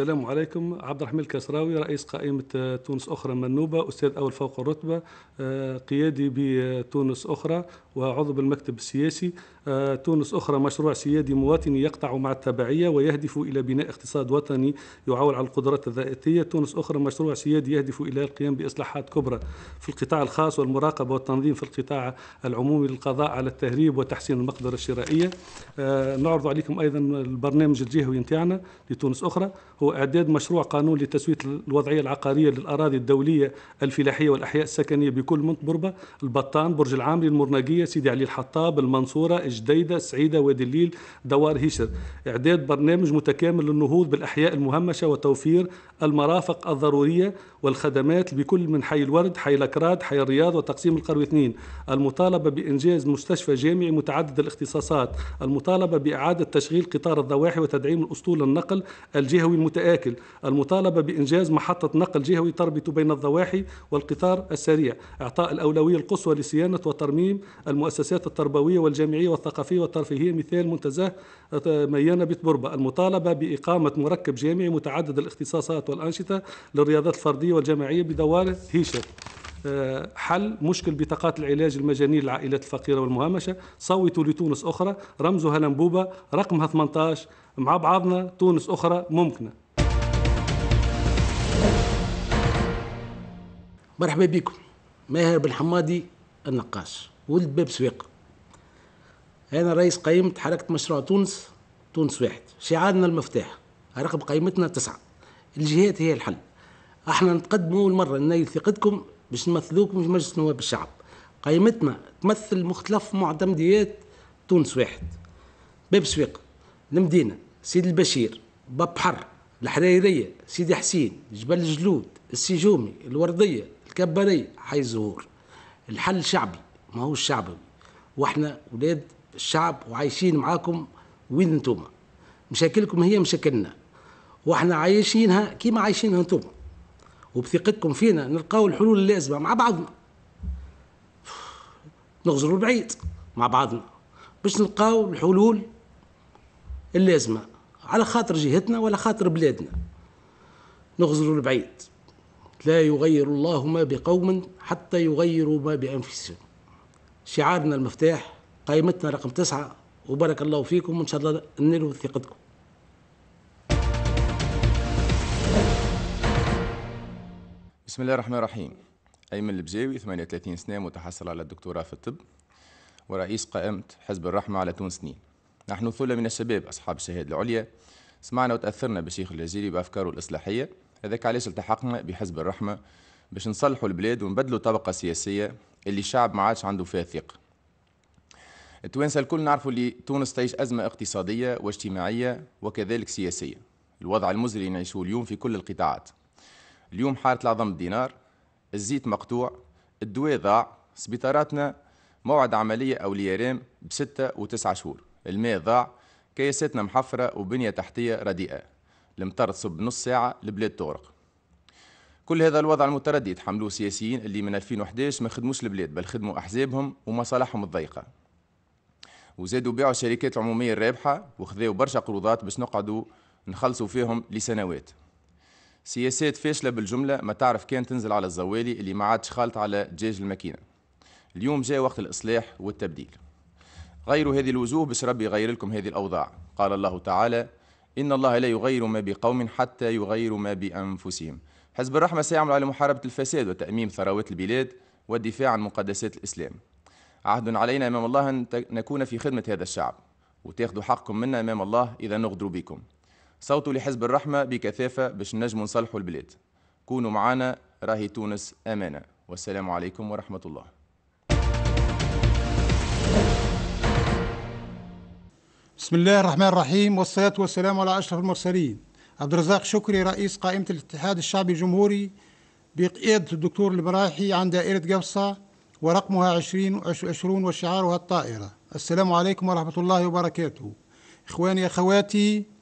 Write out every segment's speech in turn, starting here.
السلام عليكم عبد الرحمن الكسراوي رئيس قائمة آه، تونس أخرى منوبة أستاذ أول فوق الرتبة آه، قيادي بتونس أخرى وعضو بالمكتب السياسي آه، تونس أخرى مشروع سيادي مواطني يقطع مع التبعية ويهدف إلى بناء اقتصاد وطني يعول على القدرات الذاتية تونس أخرى مشروع سيادي يهدف إلى القيام بإصلاحات كبرى في القطاع الخاص والمراقبة والتنظيم في القطاع العمومي للقضاء على التهريب وتحسين المقدرة الشرائية آه، نعرض عليكم أيضا البرنامج الجهوي نتاعنا لتونس أخرى هو إعداد مشروع قانون لتسوية الوضعية العقارية للأراضي الدولية الفلاحية والأحياء السكنية بكل منطقة بربة البطان برج العامري المرناقية سيدي علي الحطاب المنصورة جديدة سعيدة وادي الليل دوار هشر إعداد برنامج متكامل للنهوض بالأحياء المهمشة وتوفير المرافق الضرورية والخدمات بكل من حي الورد حي الأكراد حي الرياض وتقسيم القروي اثنين المطالبة بإنجاز مستشفى جامعي متعدد الاختصاصات المطالبة بإعادة تشغيل قطار الضواحي وتدعيم الأسطول النقل الجهوي المتآكل المطالبة بإنجاز محطة نقل جهوي تربط بين الضواحي والقطار السريع إعطاء الأولوية القصوى لصيانة وترميم المؤسسات التربوية والجامعية والثقافية والترفيهية مثال منتزه آه، ميانة بتبربة المطالبة بإقامة مركب جامعي متعدد الاختصاصات والأنشطة للرياضات الفردية والجماعية بدوار هيشه آه، حل مشكل بطاقات العلاج المجاني للعائلات الفقيرة والمهمشة صوتوا لتونس أخرى رمزها لنبوبة رقمها 18 مع بعضنا تونس أخرى ممكنة مرحبا بكم ماهر بن حمادي النقاش ولد باب سويق أنا رئيس قائمة حركة مشروع تونس تونس واحد شعارنا المفتاح رقم قائمتنا تسعة الجهات هي الحل احنا نتقدموا اول مره ان ثقتكم باش نمثلوكم في مجلس نواب الشعب قائمتنا تمثل مختلف معتمديات تونس واحد باب سويق المدينه سيد البشير باب حر الحريريه سيدي حسين جبل الجلود السيجومي الورديه الكبري حي الزهور الحل شعبي ماهوش شعبي واحنا ولاد الشعب وعايشين معاكم وين انتوما مشاكلكم هي مشاكلنا واحنا عايشينها كيما عايشينها انتم وبثقتكم فينا نلقاو الحلول اللازمه مع بعضنا نغزروا البعيد مع بعضنا باش نلقاو الحلول اللازمه على خاطر جهتنا ولا خاطر بلادنا نغزروا البعيد لا يغير الله ما بقوم حتى يغيروا ما بانفسهم شعارنا المفتاح قائمتنا رقم تسعة وبارك الله فيكم وان شاء الله ننالوا ثقتكم بسم الله الرحمن الرحيم أيمن البجاوي 38 سنة متحصل على الدكتوراه في الطب ورئيس قائمة حزب الرحمة على تونس سنين نحن ثلة من الشباب أصحاب الشهادة العليا سمعنا وتأثرنا بالشيخ الجزيري بأفكاره الإصلاحية هذاك علاش التحقنا بحزب الرحمة باش نصلحوا البلاد ونبدلوا طبقة سياسية اللي الشعب ما عادش عنده فيها ثقة التوانسة الكل نعرفوا اللي تونس تعيش أزمة اقتصادية واجتماعية وكذلك سياسية الوضع المزري نعيشه اليوم في كل القطاعات اليوم حالة العظم الدينار الزيت مقطوع الدواء ضاع سبيطاراتنا موعد عملية أو ليرام بستة وتسعة شهور الماء ضاع كياساتنا محفرة وبنية تحتية رديئة المطر تصب نص ساعة البلاد تغرق كل هذا الوضع المتردد حملوه سياسيين اللي من 2011 ما خدموش البلاد بل خدموا أحزابهم ومصالحهم الضيقة وزادوا باعوا الشركات العمومية الرابحة وخذاو برشا قروضات باش نقعدوا نخلصوا فيهم لسنوات سياسات فاشلة بالجملة ما تعرف كان تنزل على الزوالي اللي ما عادش خالط على دجاج الماكينة اليوم جاء وقت الإصلاح والتبديل غيروا هذه الوجوه باش ربي يغير لكم هذه الأوضاع قال الله تعالى إن الله لا يغير ما بقوم حتى يغيروا ما بأنفسهم حزب الرحمة سيعمل على محاربة الفساد وتأميم ثروات البلاد والدفاع عن مقدسات الإسلام عهد علينا أمام الله أن نكون في خدمة هذا الشعب وتاخذوا حقكم منا أمام الله إذا نغدر بكم صوتوا لحزب الرحمة بكثافة باش نجموا نصلحوا البلاد كونوا معنا راهي تونس أمانة والسلام عليكم ورحمة الله بسم الله الرحمن الرحيم والصلاة والسلام على أشرف المرسلين عبد الرزاق شكري رئيس قائمة الاتحاد الشعبي الجمهوري بقيادة الدكتور البراحي عن دائرة قفصة ورقمها عشرين عشرون وشعارها الطائرة السلام عليكم ورحمة الله وبركاته إخواني أخواتي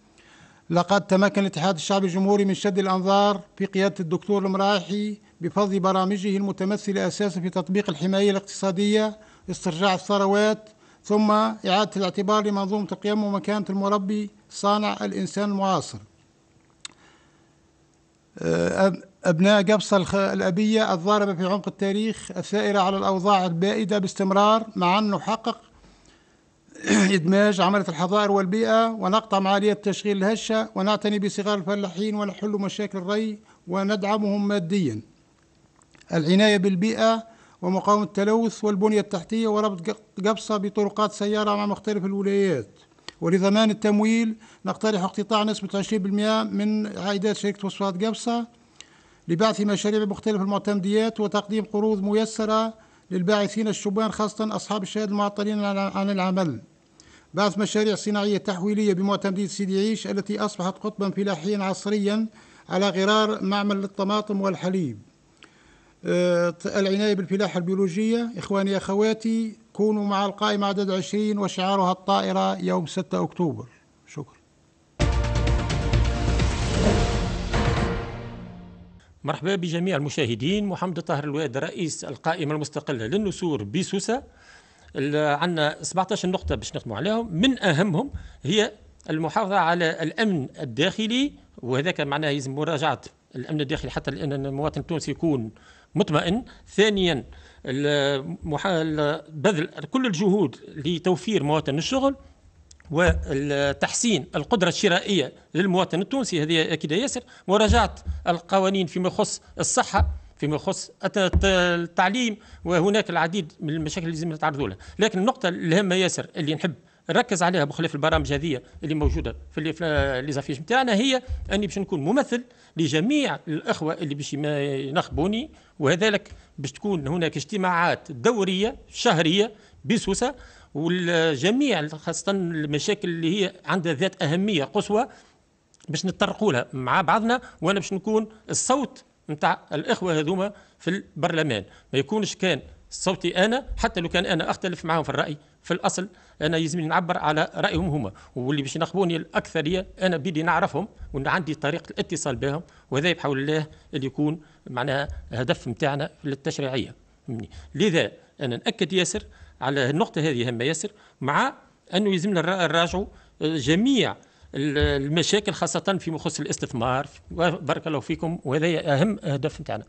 لقد تمكن الاتحاد الشعبي الجمهوري من شد الأنظار في قيادة الدكتور المرايحي بفضل برامجه المتمثلة أساسا في تطبيق الحماية الاقتصادية استرجاع الثروات ثم إعادة الاعتبار لمنظومة القيم ومكانة المربي صانع الإنسان المعاصر آه، أبناء قبصة الأبية الضاربة في عمق التاريخ الثائرة على الأوضاع البائدة باستمرار مع أنه حقق إدماج عملة الحضائر والبيئة ونقطع معالية تشغيل الهشة ونعتني بصغار الفلاحين ونحل مشاكل الري وندعمهم ماديا العناية بالبيئة ومقاومة التلوث والبنية التحتية وربط قبصة بطرقات سيارة مع مختلف الولايات ولضمان التمويل نقترح اقتطاع نسبة 20% من عائدات شركة وصفات قبصة لبعث مشاريع بمختلف المعتمديات وتقديم قروض ميسرة للباعثين الشبان خاصة أصحاب الشهادة المعطلين عن العمل بعث مشاريع صناعية تحويلية بمعتمدية سيدي عيش التي أصبحت قطبا فلاحيا عصريا على غرار معمل للطماطم والحليب آه، العناية بالفلاحة البيولوجية إخواني أخواتي كونوا مع القائمة عدد عشرين وشعارها الطائرة يوم 6 أكتوبر شكرا مرحبا بجميع المشاهدين محمد طاهر الواد رئيس القائمة المستقلة للنسور بسوسة عندنا 17 نقطة باش نخدموا عليهم من أهمهم هي المحافظة على الأمن الداخلي وهذاك معناه يلزم مراجعة الأمن الداخلي حتى لأن المواطن التونسي يكون مطمئن ثانيا بذل كل الجهود لتوفير مواطن الشغل وتحسين القدرة الشرائية للمواطن التونسي هذه أكيد ياسر مراجعة القوانين فيما يخص الصحة فيما يخص التعليم وهناك العديد من المشاكل اللي لازم نتعرضوا لها لكن النقطة الهامة ياسر اللي نحب نركز عليها بخلاف البرامج هذه اللي موجوده في ليزافيش نتاعنا هي اني باش نكون ممثل لجميع الاخوه اللي باش ينخبوني وهذلك باش تكون هناك اجتماعات دوريه شهريه بسوسه والجميع خاصة المشاكل اللي هي عندها ذات أهمية قصوى باش نتطرقوا لها مع بعضنا وأنا باش نكون الصوت نتاع الإخوة هذوما في البرلمان ما يكونش كان صوتي انا حتى لو كان انا اختلف معهم في الراي في الاصل انا يلزمني نعبر على رايهم هما واللي باش ينخبوني الاكثريه انا بيدي نعرفهم وعندي طريقه الاتصال بهم وهذا بحول الله اللي يكون معناها هدف نتاعنا للتشريعيه لذا انا ناكد ياسر على النقطه هذه هم ياسر مع انه يلزمنا نراجعوا آه، جميع المشاكل خاصه فيما يخص الاستثمار بارك الله فيكم وهذا اهم هدف نتاعنا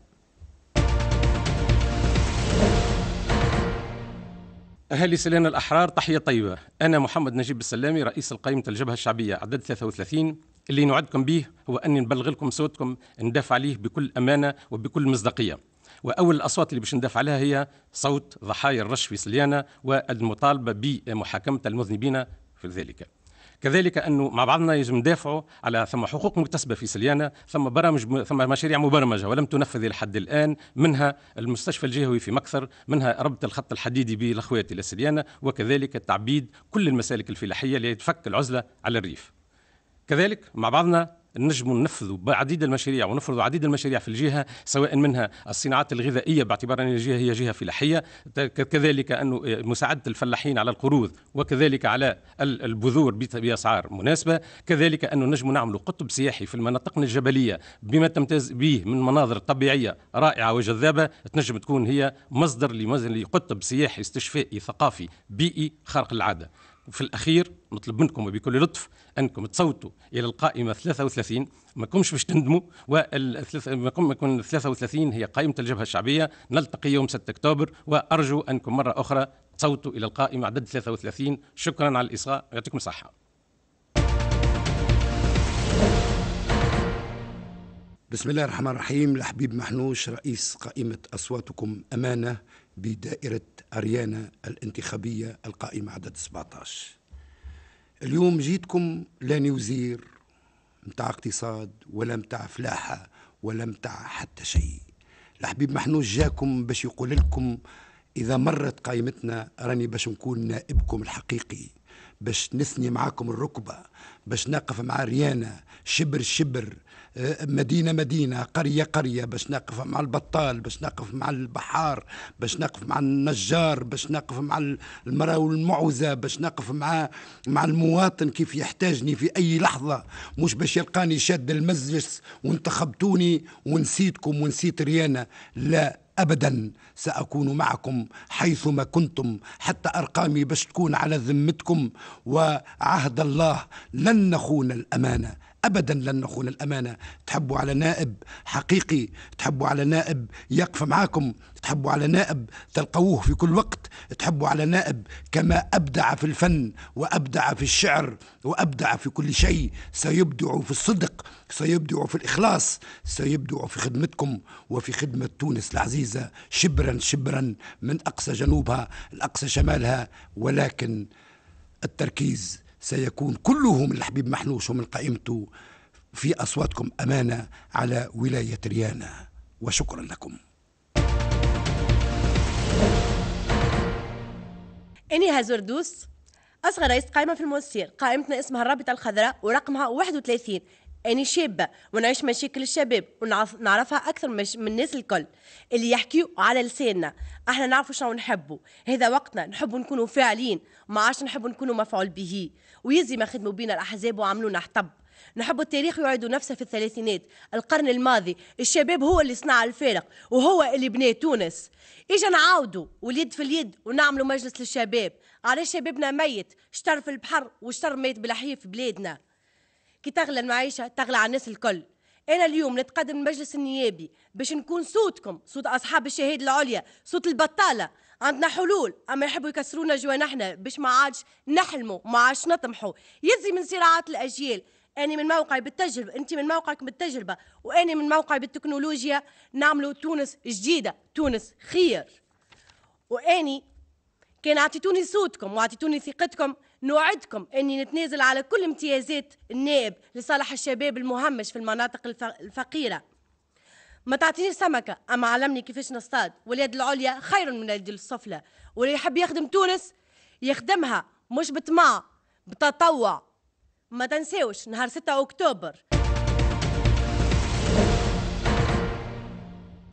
أهالي سلان الأحرار تحية طيبة أنا محمد نجيب السلامي رئيس القائمة الجبهة الشعبية عدد 33 اللي نوعدكم به هو أني نبلغ لكم صوتكم ندافع عليه بكل أمانة وبكل مصداقية واول الاصوات اللي باش ندافع عليها هي صوت ضحايا الرش في سليانه والمطالبه بمحاكمه المذنبين في ذلك. كذلك انه مع بعضنا يجب ندافعوا على ثم حقوق مكتسبه في سليانه ثم برامج ثم مشاريع مبرمجه ولم تنفذ الى حد الان منها المستشفى الجهوي في مكثر منها ربط الخط الحديدي بالاخوات الى سليانه وكذلك تعبيد كل المسالك الفلاحيه لتفك العزله على الريف كذلك مع بعضنا نجم ننفذ عديد المشاريع ونفرض عديد المشاريع في الجهة سواء منها الصناعات الغذائية باعتبار أن الجهة هي جهة فلاحية كذلك أنه مساعدة الفلاحين على القروض وكذلك على البذور بأسعار مناسبة كذلك أنه نجم نعمل قطب سياحي في المناطق الجبلية بما تمتاز به من مناظر طبيعية رائعة وجذابة تنجم تكون هي مصدر لقطب سياحي استشفائي ثقافي بيئي خارق العادة وفي الأخير نطلب منكم وبكل لطف أنكم تصوتوا إلى القائمة 33 ما كومش باش تندموا ما 33 هي قائمة الجبهة الشعبية نلتقي يوم 6 أكتوبر وأرجو أنكم مرة أخرى تصوتوا إلى القائمة عدد 33 شكرا على الإصغاء يعطيكم الصحة بسم الله الرحمن الرحيم الحبيب محنوش رئيس قائمة أصواتكم أمانة بدائرة أريانا الانتخابية القائمة عدد 17 اليوم جيتكم لا وزير متاع اقتصاد ولا متاع فلاحة ولا متاع حتى شيء الحبيب محنوش جاكم باش يقول لكم إذا مرت قائمتنا راني باش نكون نائبكم الحقيقي باش نثني معاكم الركبة باش نقف مع ريانا شبر شبر مدينه مدينه قريه قريه باش نقف مع البطال باش نقف مع البحار باش نقف مع النجار باش نقف مع المراه والمعوزه باش نقف مع مع المواطن كيف يحتاجني في اي لحظه مش باش يلقاني شاد المجلس وانتخبتوني ونسيتكم ونسيت ريانا لا ابدا ساكون معكم حيثما كنتم حتى ارقامي باش تكون على ذمتكم وعهد الله لن نخون الامانه أبدا لن نخون الأمانة تحبوا على نائب حقيقي تحبوا على نائب يقف معاكم تحبوا على نائب تلقوه في كل وقت تحبوا على نائب كما أبدع في الفن وأبدع في الشعر وأبدع في كل شيء سيبدع في الصدق سيبدع في الإخلاص سيبدع في خدمتكم وفي خدمة تونس العزيزة شبرا شبرا من أقصى جنوبها لأقصى شمالها ولكن التركيز سيكون كله من الحبيب محنوش ومن قائمته في أصواتكم أمانة على ولاية ريانة وشكرا لكم إني زردوس أصغر رئيس قائمة في المنسير قائمتنا اسمها الرابطة الخضراء ورقمها 31 أني شابة ونعيش مشاكل الشباب ونعرفها أكثر من الناس الكل اللي يحكيو على لساننا احنا نعرفوا شنو نحبوا هذا وقتنا نحبوا نكونوا فاعلين ما عادش نحبوا نكونوا مفعول به ويزي ما خدموا بينا الأحزاب وعملونا حطب نحب التاريخ يعيد نفسه في الثلاثينات القرن الماضي الشباب هو اللي صنع الفارق وهو اللي بنى تونس اجا نعاودوا واليد في اليد ونعملوا مجلس للشباب على شبابنا ميت شتر في البحر وشتر ميت بالحيف في بلادنا كي تغلى المعيشه تغلى على الناس الكل انا اليوم نتقدم المجلس النيابي باش نكون صوتكم صوت اصحاب الشهاده العليا صوت البطاله عندنا حلول اما يحبوا يكسرونا جوانحنا باش ما عادش نحلموا ما عادش نطمحوا يزي من صراعات الاجيال أنا من موقعي بالتجربة أنت من موقعك بالتجربة وأنا من موقعي بالتكنولوجيا نعملوا تونس جديدة تونس خير وأني كان أعطيتوني صوتكم وأعطيتوني ثقتكم نوعدكم اني نتنازل على كل امتيازات النائب لصالح الشباب المهمش في المناطق الفقيره ما تعطينيش سمكه اما علمني كيفاش نصطاد واليد العليا خير من اليد السفلى واللي يحب يخدم تونس يخدمها مش بطمع بتطوع ما تنساوش نهار 6 اكتوبر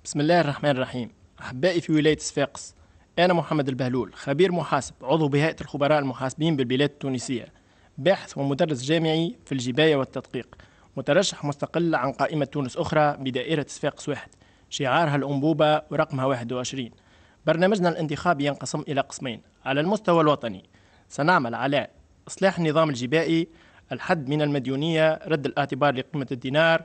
بسم الله الرحمن الرحيم احبائي في ولايه صفاقس أنا محمد البهلول خبير محاسب عضو بهيئة الخبراء المحاسبين بالبلاد التونسية باحث ومدرس جامعي في الجباية والتدقيق مترشح مستقل عن قائمة تونس أخرى بدائرة صفاقس واحد شعارها الأنبوبة ورقمها 21 برنامجنا الانتخابي ينقسم إلى قسمين على المستوى الوطني سنعمل على إصلاح النظام الجبائي الحد من المديونية رد الاعتبار لقيمة الدينار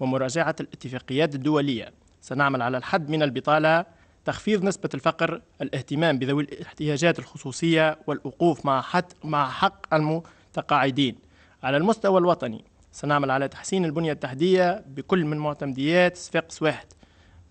ومراجعة الاتفاقيات الدولية سنعمل على الحد من البطالة تخفيض نسبة الفقر الاهتمام بذوي الاحتياجات الخصوصية والوقوف مع, حد مع حق المتقاعدين على المستوى الوطني سنعمل على تحسين البنية التحتية بكل من معتمديات صفاقس واحد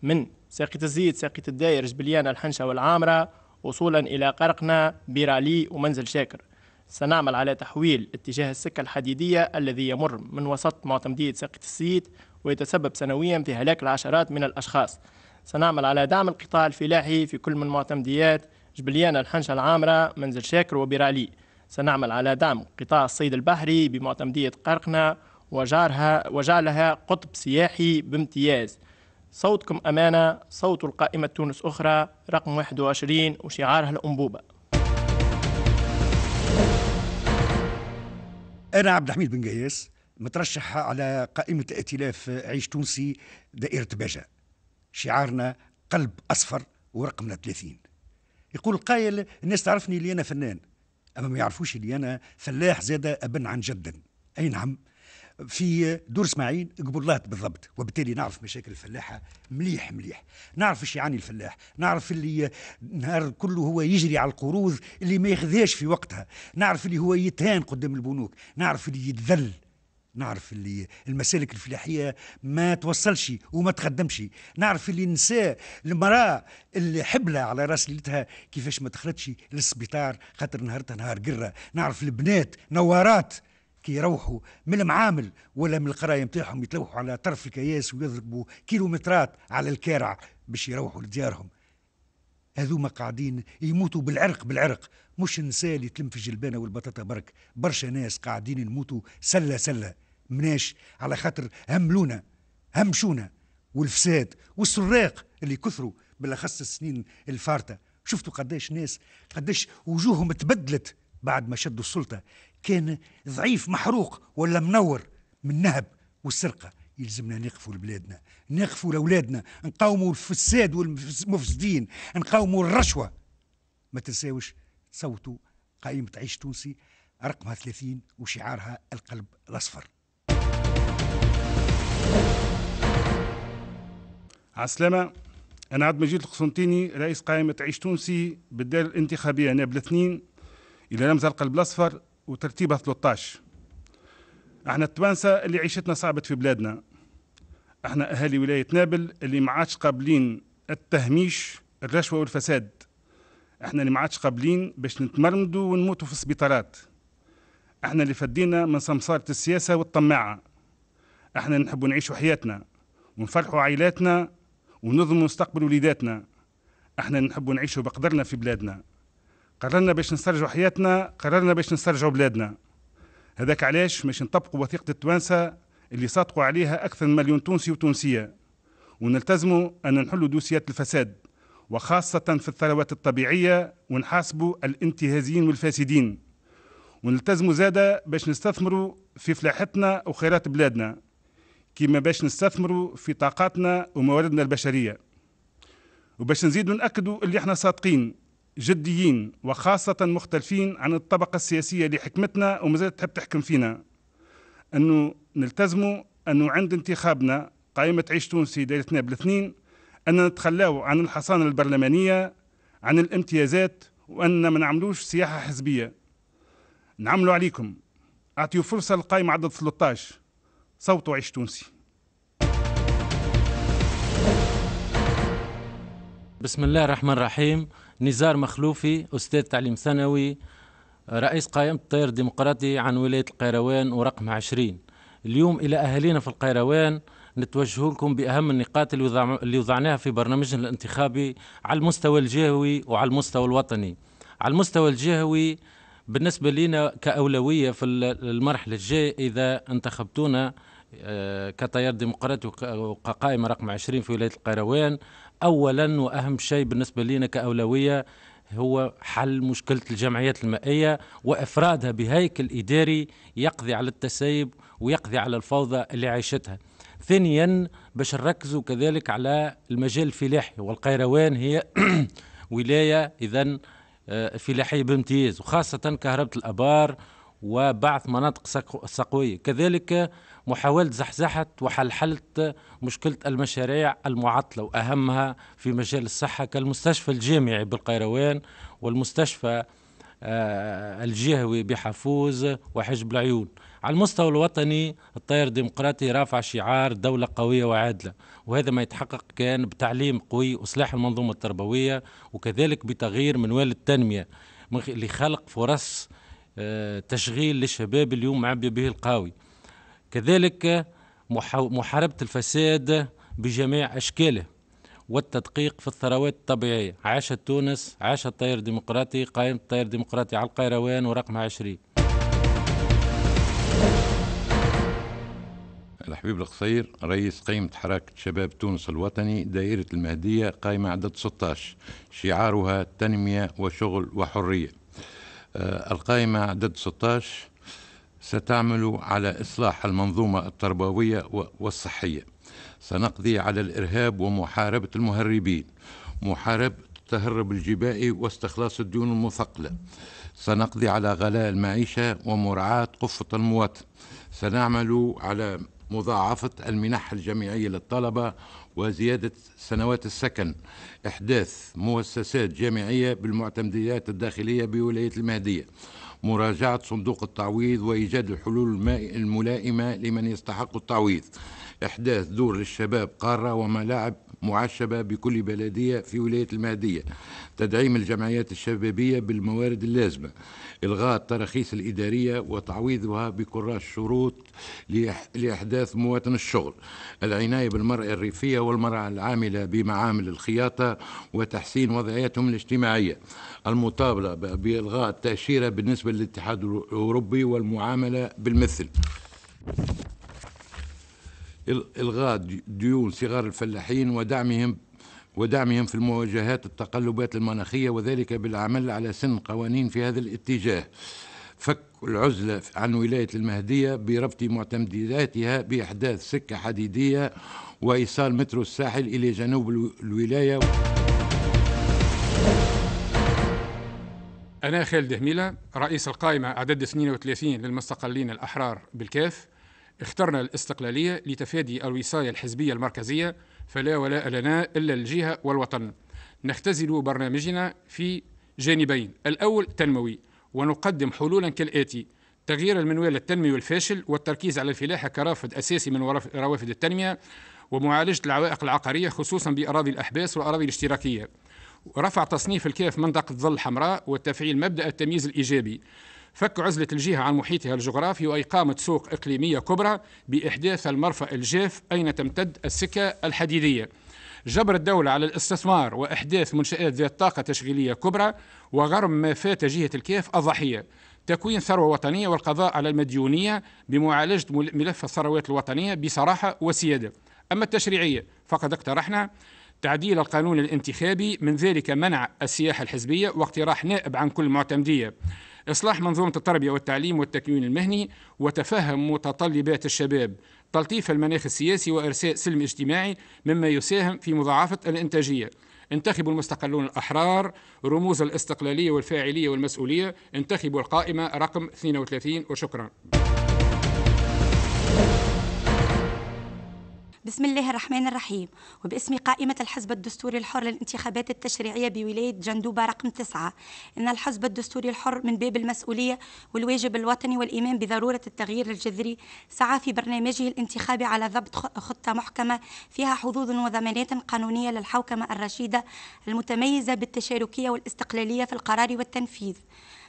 من ساقية الزيت ساقية الداير جبليان الحنشة والعامرة وصولا إلى قرقنا بيرالي ومنزل شاكر سنعمل على تحويل اتجاه السكة الحديدية الذي يمر من وسط معتمدية ساقية الزيت ويتسبب سنويا في هلاك العشرات من الأشخاص سنعمل على دعم القطاع الفلاحي في كل من معتمديات جبليانة الحنشة العامرة منزل شاكر وبيرالي سنعمل على دعم قطاع الصيد البحري بمعتمدية قرقنة وجعلها, وجعلها قطب سياحي بامتياز صوتكم أمانة صوت القائمة تونس أخرى رقم 21 وشعارها الأنبوبة أنا عبد الحميد بن قياس مترشح على قائمة ائتلاف عيش تونسي دائرة باجا شعارنا قلب أصفر ورقمنا 30 يقول القائل الناس تعرفني اللي أنا فنان أما ما يعرفوش اللي أنا فلاح زاد أبن عن جدا أي نعم في دور اسماعيل قبلات بالضبط وبالتالي نعرف مشاكل الفلاحة مليح مليح نعرف ايش يعاني الفلاح نعرف اللي نهار كله هو يجري على القروض اللي ما ياخذهاش في وقتها نعرف اللي هو يتهان قدام البنوك نعرف اللي يتذل نعرف اللي المسالك الفلاحيه ما توصلش وما تخدمش نعرف اللي النساء المراه اللي حبله على راس ليلتها كيفاش ما دخلتش للسبيطار خاطر نهارتها نهار قره نعرف البنات نوارات كي يروحوا من المعامل ولا من القرايه نتاعهم يتلوحوا على طرف الكياس ويضربوا كيلومترات على الكارع باش يروحوا لديارهم هذوما قاعدين يموتوا بالعرق بالعرق مش النساء اللي تلم في الجلبانه والبطاطا برك برشا ناس قاعدين يموتوا سله سله مناش على خاطر هملونا همشونا والفساد والسراق اللي كثروا بالاخص السنين الفارته شفتوا قداش ناس قداش وجوههم تبدلت بعد ما شدوا السلطه كان ضعيف محروق ولا منور من النهب والسرقه يلزمنا نقفوا لبلادنا نقفوا لاولادنا نقاوموا الفساد والمفسدين نقاوموا الرشوه ما تنساوش تصوتوا قائمه عيش تونسي رقمها 30 وشعارها القلب الاصفر عسلامة أنا عبد المجيد القسنطيني رئيس قائمة عيش تونسي بالدار الانتخابية نابل اثنين إلى رمز القلب الأصفر وترتيبها 13 احنا التوانسة اللي عيشتنا صعبت في بلادنا احنا أهالي ولاية نابل اللي ما عادش قابلين التهميش الرشوة والفساد احنا اللي ما عادش قابلين باش نتمرمدوا ونموتوا في السبيطارات احنا اللي فدينا من سمسارة السياسة والطماعة احنا نحب نعيشوا حياتنا ونفرحوا عائلاتنا ونضمن مستقبل وليداتنا احنا نحب نعيشوا بقدرنا في بلادنا قررنا باش نسترجعوا حياتنا قررنا باش نسترجعوا بلادنا هذاك علاش باش نطبقوا وثيقة التوانسة اللي صادقوا عليها أكثر من مليون تونسي وتونسية ونلتزموا أن نحلوا دوسيات الفساد وخاصة في الثروات الطبيعية ونحاسبوا الانتهازيين والفاسدين ونلتزموا زادة باش نستثمروا في فلاحتنا وخيرات بلادنا كيما باش نستثمروا في طاقاتنا ومواردنا البشريه وباش نزيدوا ناكدوا اللي احنا صادقين جديين وخاصة مختلفين عن الطبقة السياسية اللي حكمتنا ومازالت تحب تحكم فينا أنه نلتزموا أنه عند انتخابنا قائمة عيش تونسي دايرتنا بالاثنين أن نتخلاو عن الحصانة البرلمانية عن الامتيازات وأن ما نعملوش سياحة حزبية نعملوا عليكم أعطيوا فرصة للقائمة عدد 13 صوت عيش تونسي بسم الله الرحمن الرحيم نزار مخلوفي أستاذ تعليم ثانوي رئيس قائمة التيار الديمقراطي عن ولاية القيروان ورقم عشرين اليوم إلى أهالينا في القيروان نتوجه لكم بأهم النقاط اللي وضعناها في برنامجنا الانتخابي على المستوى الجهوي وعلى المستوى الوطني على المستوى الجهوي بالنسبة لنا كأولوية في المرحلة الجاية إذا انتخبتونا آه، كتيار ديمقراطي وكقائمة رقم 20 في ولاية القيروان أولا وأهم شيء بالنسبة لنا كأولوية هو حل مشكلة الجمعيات المائية وإفرادها بهيكل إداري يقضي على التسيب ويقضي على الفوضى اللي عايشتها ثانيا باش نركزوا كذلك على المجال الفلاحي والقيروان هي ولاية إذا آه، فلاحية بامتياز وخاصة كهربة الأبار وبعث مناطق سقوية كذلك محاولة زحزحة وحلحلة مشكلة المشاريع المعطلة وأهمها في مجال الصحة كالمستشفى الجامعي بالقيروان والمستشفى آه، الجهوي بحفوز وحجب العيون على المستوى الوطني الطير الديمقراطي رافع شعار دولة قوية وعادلة وهذا ما يتحقق كان بتعليم قوي وصلاح المنظومة التربوية وكذلك بتغيير منوال التنمية لخلق فرص آه، تشغيل للشباب اليوم معبي به القاوي كذلك محاربة الفساد بجميع أشكاله والتدقيق في الثروات الطبيعية عاشت تونس عاش التيار الديمقراطي قائمة التيار الديمقراطي على القيروان ورقم عشرين الحبيب القصير رئيس قيمة حركة شباب تونس الوطني دائرة المهدية قائمة عدد 16 شعارها تنمية وشغل وحرية آه، القائمة عدد 16 ستعمل على إصلاح المنظومة التربوية والصحية سنقضي على الإرهاب ومحاربة المهربين محاربة التهرب الجبائي واستخلاص الديون المثقلة سنقضي على غلاء المعيشة ومراعاة قفة المواطن سنعمل على مضاعفة المنح الجامعية للطلبة وزيادة سنوات السكن إحداث مؤسسات جامعية بالمعتمديات الداخلية بولاية المهدية مراجعة صندوق التعويض وإيجاد الحلول الملائمة لمن يستحق التعويض إحداث دور للشباب قارة وملاعب معشبة بكل بلدية في ولاية المهدية تدعيم الجمعيات الشبابية بالموارد اللازمة إلغاء التراخيص الإدارية وتعويضها بكراش شروط لإحداث مواطن الشغل العناية بالمرأة الريفية والمرأة العاملة بمعامل الخياطة وتحسين وضعيتهم الاجتماعية المطابلة بإلغاء التأشيرة بالنسبة للاتحاد الأوروبي والمعاملة بالمثل الغاء ديون صغار الفلاحين ودعمهم ودعمهم في المواجهات التقلبات المناخية وذلك بالعمل على سن قوانين في هذا الاتجاه فك العزلة عن ولاية المهدية بربط معتمداتها بإحداث سكة حديدية وإيصال مترو الساحل إلى جنوب الولاية أنا خالد هميلة رئيس القائمة عدد 32 للمستقلين الأحرار بالكاف اخترنا الاستقلالية لتفادي الوصاية الحزبية المركزية فلا ولاء لنا إلا الجهة والوطن نختزل برنامجنا في جانبين الأول تنموي ونقدم حلولا كالآتي تغيير المنوال التنموي الفاشل والتركيز على الفلاحة كرافد أساسي من روافد التنمية ومعالجة العوائق العقارية خصوصا بأراضي الأحباس والأراضي الاشتراكية رفع تصنيف الكاف منطقة ظل حمراء وتفعيل مبدأ التمييز الإيجابي فك عزلة الجهة عن محيطها الجغرافي وإقامة سوق إقليمية كبرى بإحداث المرفأ الجاف أين تمتد السكة الحديدية جبر الدولة على الاستثمار وإحداث منشآت ذات طاقة تشغيلية كبرى وغرم ما فات جهة الكيف الضحية تكوين ثروة وطنية والقضاء على المديونية بمعالجة ملف الثروات الوطنية بصراحة وسيادة أما التشريعية فقد اقترحنا تعديل القانون الانتخابي من ذلك منع السياحة الحزبية واقتراح نائب عن كل معتمدية إصلاح منظومة التربية والتعليم والتكوين المهني وتفهم متطلبات الشباب تلطيف المناخ السياسي وإرساء سلم اجتماعي مما يساهم في مضاعفة الإنتاجية انتخبوا المستقلون الأحرار رموز الاستقلالية والفاعلية والمسؤولية انتخبوا القائمة رقم 32 وشكرا بسم الله الرحمن الرحيم وباسم قائمة الحزب الدستوري الحر للانتخابات التشريعية بولاية جندوبة رقم تسعة إن الحزب الدستوري الحر من باب المسؤولية والواجب الوطني والإيمان بضرورة التغيير الجذري سعى في برنامجه الانتخابي على ضبط خطة محكمة فيها حظوظ وضمانات قانونية للحوكمة الرشيدة المتميزة بالتشاركية والاستقلالية في القرار والتنفيذ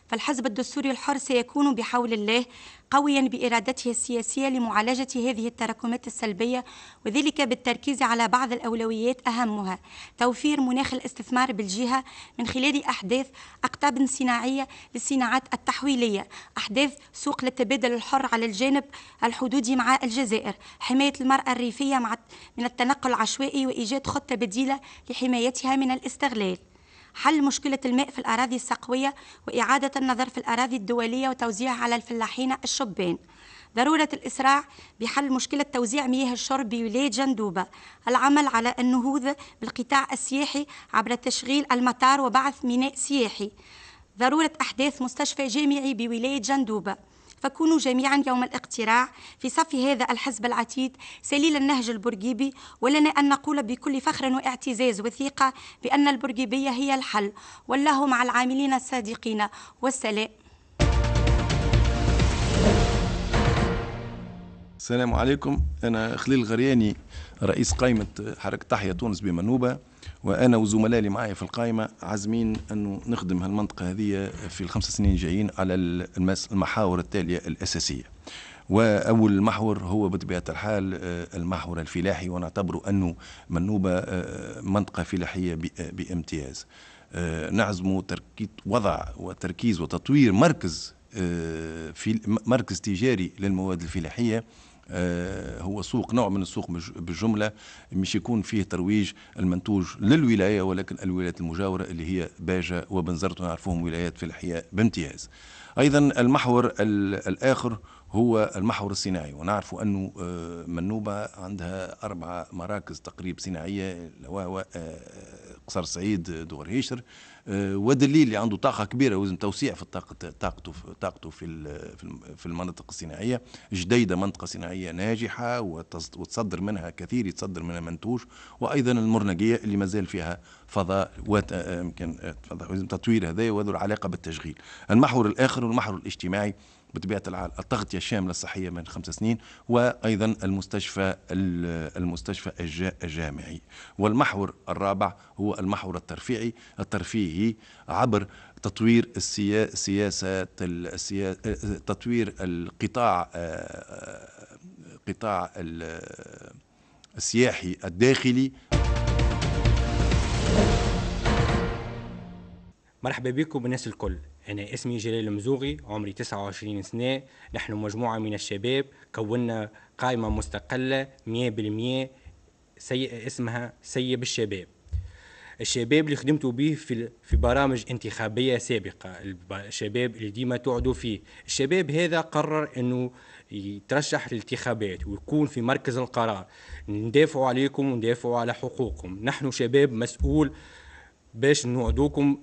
فالحزب الدستوري الحر سيكون بحول الله قويا بإرادته السياسية لمعالجة هذه التراكمات السلبية وذلك بالتركيز على بعض الأولويات أهمها توفير مناخ الاستثمار بالجهة من خلال أحداث أقطاب صناعية للصناعات التحويلية أحداث سوق للتبادل الحر على الجانب الحدودي مع الجزائر حماية المرأة الريفية من التنقل العشوائي وإيجاد خطة بديلة لحمايتها من الاستغلال حل مشكلة الماء في الأراضي السقوية وإعادة النظر في الأراضي الدولية وتوزيعها على الفلاحين الشبان ضرورة الإسراع بحل مشكلة توزيع مياه الشرب بولاية جندوبة العمل على النهوض بالقطاع السياحي عبر تشغيل المطار وبعث ميناء سياحي ضرورة أحداث مستشفى جامعي بولاية جندوبة فكونوا جميعا يوم الاقتراع في صف هذا الحزب العتيد سليل النهج البرجيبي ولنا أن نقول بكل فخر واعتزاز وثيقة بأن البرجيبية هي الحل والله مع العاملين الصادقين والسلام السلام عليكم أنا خليل غرياني رئيس قائمة حركة تحيا تونس بمنوبة وانا وزملائي اللي معايا في القائمه عازمين انه نخدم هالمنطقه هذه في الخمس سنين الجايين على المحاور التاليه الاساسيه واول محور هو بطبيعه الحال آه، المحور الفلاحي ونعتبره انه منوبه آه، منطقه فلاحيه آه، بامتياز نعزم تركيز وضع وتركيز وتطوير مركز في مركز تجاري للمواد الفلاحيه آه، هو سوق نوع من السوق بالجملة مش يكون فيه ترويج المنتوج للولاية ولكن الولايات المجاورة اللي هي باجة وبنزرت ونعرفهم ولايات في الحياة بامتياز أيضا المحور الآخر هو المحور الصناعي ونعرف أنه آه، منوبة عندها أربع مراكز تقريب صناعية وهو آه، قصر سعيد دور هيشر آه، ودليل اللي عنده طاقه كبيره وزن توسيع في طاقه طاقته في طاقته في في المناطق الصناعيه جديده منطقه صناعيه ناجحه وتصدر منها كثير يتصدر منها منتوج وايضا المرنقيه اللي مازال فيها فضاء آه، يمكن آه، تطوير هذا وذو العلاقه بالتشغيل المحور الاخر والمحور الاجتماعي بطبيعه الحال التغطيه الشامله الصحيه من خمس سنين وايضا المستشفى المستشفى الجامعي والمحور الرابع هو المحور الترفيعي الترفيهي عبر تطوير السياسة تطوير القطاع آه، قطاع السياحي الداخلي مرحبا بكم بالناس الكل أنا اسمي جلال المزوغي عمري 29 سنة نحن مجموعة من الشباب كونا قائمة مستقلة 100% سي اسمها سيب الشباب الشباب اللي خدمتوا به في في برامج انتخابيه سابقه الشباب اللي ديما تقعدوا فيه الشباب هذا قرر انه يترشح للانتخابات ويكون في مركز القرار ندافعوا عليكم وندافعوا على حقوقكم نحن شباب مسؤول باش نوعدوكم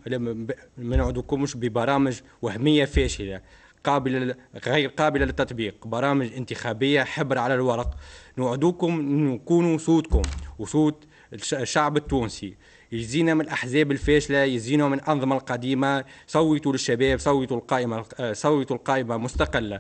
ما نوعدوكمش ببرامج وهميه فاشله قابلة غير قابلة للتطبيق برامج انتخابية حبر على الورق نوعدوكم نكونوا صوتكم وصوت الشعب التونسي يزينا من الأحزاب الفاشلة يزينا من الأنظمة القديمة صوتوا للشباب صوتوا القائمة آه، صوتوا القائمة مستقلة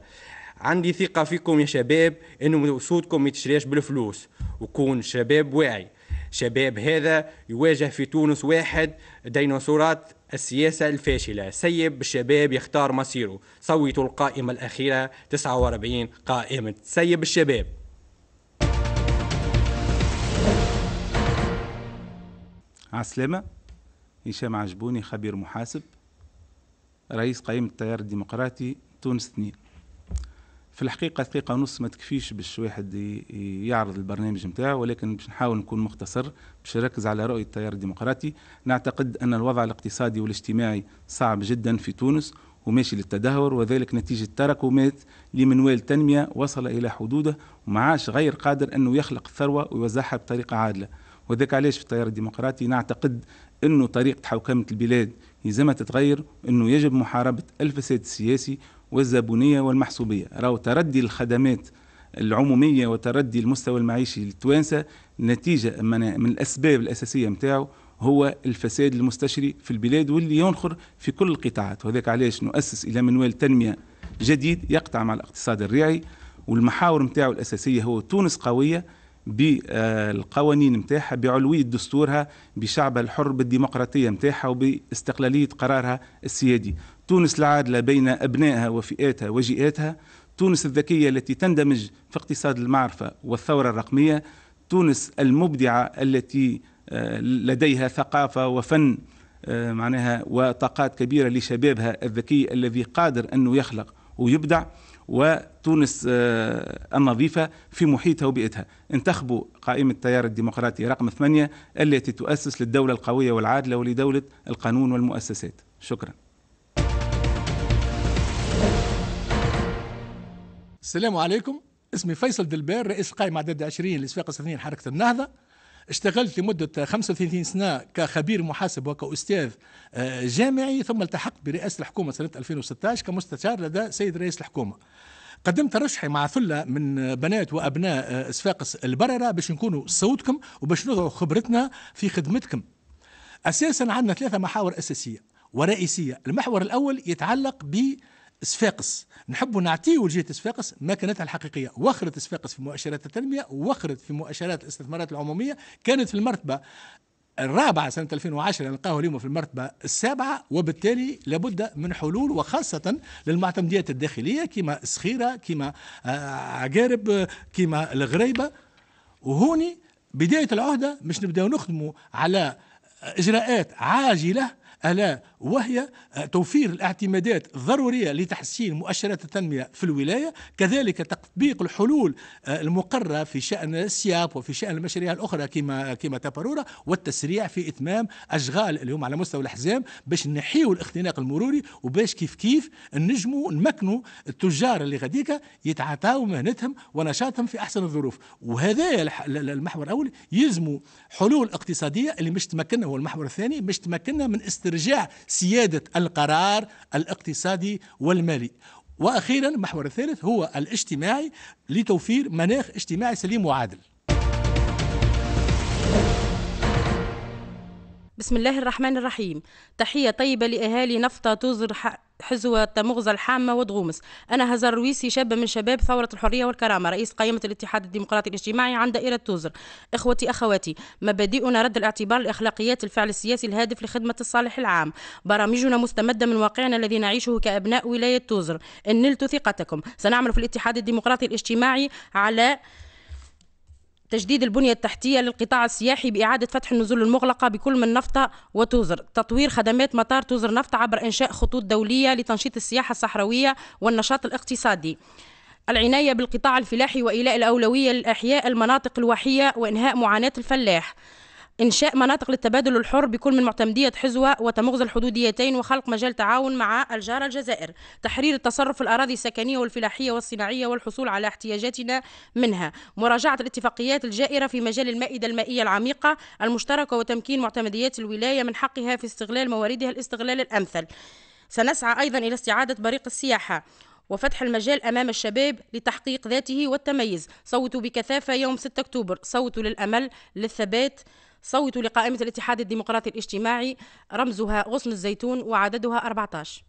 عندي ثقة فيكم يا شباب أنه صوتكم ما يتشراش بالفلوس وكون شباب واعي شباب هذا يواجه في تونس واحد ديناصورات السياسة الفاشلة سيب الشباب يختار مصيره صوتوا القائمة الأخيرة 49 قائمة سيب الشباب عسلامة هشام عجبوني خبير محاسب رئيس قائمة التيار الديمقراطي تونس اثنين في الحقيقة دقيقة ونص ما تكفيش باش واحد يعرض البرنامج نتاعو ولكن باش نحاول نكون مختصر باش نركز على رؤية التيار الديمقراطي نعتقد أن الوضع الاقتصادي والاجتماعي صعب جدا في تونس وماشي للتدهور وذلك نتيجة تراكمات لمنوال تنمية وصل إلى حدوده ومعاش غير قادر أنه يخلق الثروة ويوزعها بطريقة عادلة وذاك علاش في التيار الديمقراطي نعتقد أنه طريقة حوكمة البلاد يلزمها تتغير أنه يجب محاربة الفساد السياسي والزبونية والمحسوبية راهو تردي الخدمات العمومية وتردي المستوى المعيشي للتوانسة نتيجة من الأسباب الأساسية نتاعو هو الفساد المستشري في البلاد واللي ينخر في كل القطاعات وهذاك علاش نؤسس إلى منوال تنمية جديد يقطع مع الاقتصاد الريعي والمحاور نتاعو الأساسية هو تونس قوية بالقوانين نتاعها بعلوية دستورها بشعبها الحر بالديمقراطية نتاعها وباستقلالية قرارها السيادي تونس العادلة بين أبنائها وفئاتها وجيئاتها تونس الذكية التي تندمج في اقتصاد المعرفة والثورة الرقمية تونس المبدعة التي آه، لديها ثقافة وفن آه، معناها وطاقات كبيرة لشبابها الذكي الذي قادر أنه يخلق ويبدع وتونس آه، النظيفة في محيطها وبيئتها انتخبوا قائمة التيار الديمقراطي رقم ثمانية التي تؤسس للدولة القوية والعادلة ولدولة القانون والمؤسسات شكراً السلام عليكم اسمي فيصل دلبير رئيس قائمة عدد 20 لإسفاق السنين حركة النهضة اشتغلت لمدة 35 سنة كخبير محاسب وكأستاذ آه، جامعي ثم التحقت برئاسة الحكومة سنة 2016 كمستشار لدى سيد رئيس الحكومة قدمت ترشحي مع ثلة من بنات وأبناء آه، إسفاق البررة باش نكونوا صوتكم وباش نضعوا خبرتنا في خدمتكم أساسا عندنا ثلاثة محاور أساسية ورئيسية المحور الأول يتعلق ب صفاقس نحب نعطيو لجهه صفاقس مكانتها الحقيقيه وخرت صفاقس في مؤشرات التنميه وخرت في مؤشرات الاستثمارات العموميه كانت في المرتبه الرابعة سنة 2010 نلقاه اليوم في المرتبة السابعة وبالتالي لابد من حلول وخاصة للمعتمديات الداخلية كما سخيرة كما آه، عقارب كما الغريبة وهوني بداية العهدة مش نبدأ نخدمه على إجراءات عاجلة ألا وهي آه، توفير الاعتمادات الضرورية لتحسين مؤشرات التنمية في الولاية كذلك تطبيق الحلول آه، المقررة في شأن السياب وفي شأن المشاريع الأخرى كما كما تبرورة والتسريع في إتمام أشغال اليوم على مستوى الحزام باش نحيو الاختناق المروري وباش كيف كيف نجموا نمكنوا التجار اللي غاديكا يتعطاو مهنتهم ونشاطهم في أحسن الظروف وهذا المحور الأول يلزموا حلول اقتصادية اللي مش تمكننا هو المحور الثاني مش تمكننا من استرجاع سيادة القرار الاقتصادي والمالي وأخيرا المحور الثالث هو الاجتماعي لتوفير مناخ اجتماعي سليم وعادل بسم الله الرحمن الرحيم تحية طيبة لأهالي نفطة توزر حزوة مغزى الحامة ودغومس أنا هزار رويسي شابة من شباب ثورة الحرية والكرامة رئيس قائمة الاتحاد الديمقراطي الاجتماعي عن دائرة توزر إخوتي أخواتي مبادئنا رد الاعتبار لأخلاقيات الفعل السياسي الهادف لخدمة الصالح العام برامجنا مستمدة من واقعنا الذي نعيشه كأبناء ولاية توزر إن نلت ثقتكم سنعمل في الاتحاد الديمقراطي الاجتماعي على تجديد البنية التحتية للقطاع السياحي بإعادة فتح النزول المغلقة بكل من نفطة وتوزر تطوير خدمات مطار توزر نفط عبر إنشاء خطوط دولية لتنشيط السياحة الصحراوية والنشاط الاقتصادي العناية بالقطاع الفلاحي وإيلاء الأولوية لإحياء المناطق الوحية وإنهاء معاناة الفلاح إنشاء مناطق للتبادل الحر بكل من معتمدية حزوة وتمغز الحدوديتين وخلق مجال تعاون مع الجارة الجزائر تحرير التصرف في الأراضي السكنية والفلاحية والصناعية والحصول على احتياجاتنا منها مراجعة الاتفاقيات الجائرة في مجال المائدة المائية العميقة المشتركة وتمكين معتمديات الولاية من حقها في استغلال مواردها الاستغلال الأمثل سنسعى أيضا إلى استعادة بريق السياحة وفتح المجال أمام الشباب لتحقيق ذاته والتميز صوتوا بكثافة يوم 6 أكتوبر صوتوا للأمل للثبات صوتوا لقائمة الاتحاد الديمقراطي الاجتماعي رمزها غصن الزيتون وعددها 14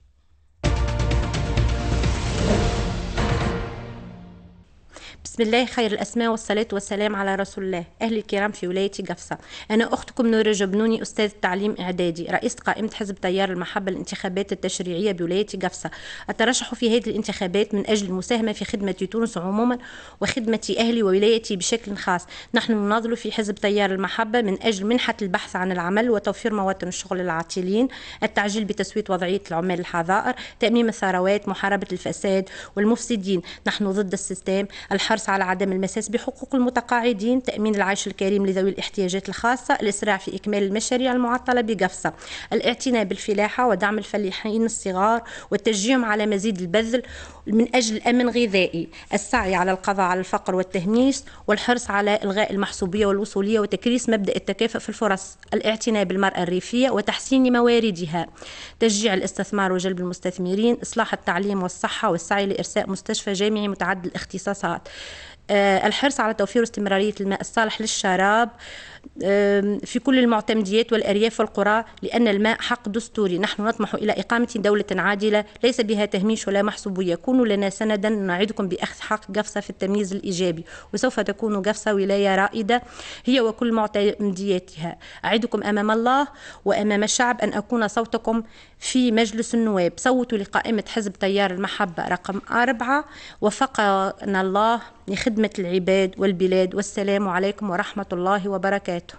بسم الله خير الأسماء والصلاة والسلام على رسول الله أهلي الكرام في ولاية جفصة أنا أختكم نورة جبنوني أستاذ تعليم إعدادي رئيسة قائمة حزب تيار المحبة الانتخابات التشريعية بولاية جفصة أترشح في هذه الانتخابات من أجل المساهمة في خدمة تونس عموما وخدمة أهلي وولايتي بشكل خاص نحن نناضل في حزب تيار المحبة من أجل منحة البحث عن العمل وتوفير مواطن الشغل للعاطلين التعجيل بتسوية وضعية العمال الحظائر تأميم الثروات محاربة الفساد والمفسدين نحن ضد السيستم الحرب الحرص على عدم المساس بحقوق المتقاعدين تأمين العيش الكريم لذوي الاحتياجات الخاصة الإسراع في إكمال المشاريع المعطلة بقفصة الاعتناء بالفلاحة ودعم الفلاحين الصغار والتشجيع على مزيد البذل من أجل الأمن الغذائي السعي على القضاء على الفقر والتهميش والحرص على إلغاء المحسوبية والوصولية وتكريس مبدأ التكافؤ في الفرص الاعتناء بالمرأة الريفية وتحسين مواردها تشجيع الاستثمار وجلب المستثمرين إصلاح التعليم والصحة والسعي لإرساء مستشفى جامعي متعدد الاختصاصات آه، الحرص على توفير استمرارية الماء الصالح للشراب في كل المعتمديات والأرياف والقرى لأن الماء حق دستوري نحن نطمح إلى إقامة دولة عادلة ليس بها تهميش ولا محسوب يكون لنا سندا نعدكم بأخذ حق قفصة في التمييز الإيجابي وسوف تكون قفصة ولاية رائدة هي وكل معتمدياتها أعدكم أمام الله وأمام الشعب أن أكون صوتكم في مجلس النواب صوتوا لقائمة حزب تيار المحبة رقم أربعة وفقنا الله لخدمة العباد والبلاد والسلام عليكم ورحمة الله وبركاته детето.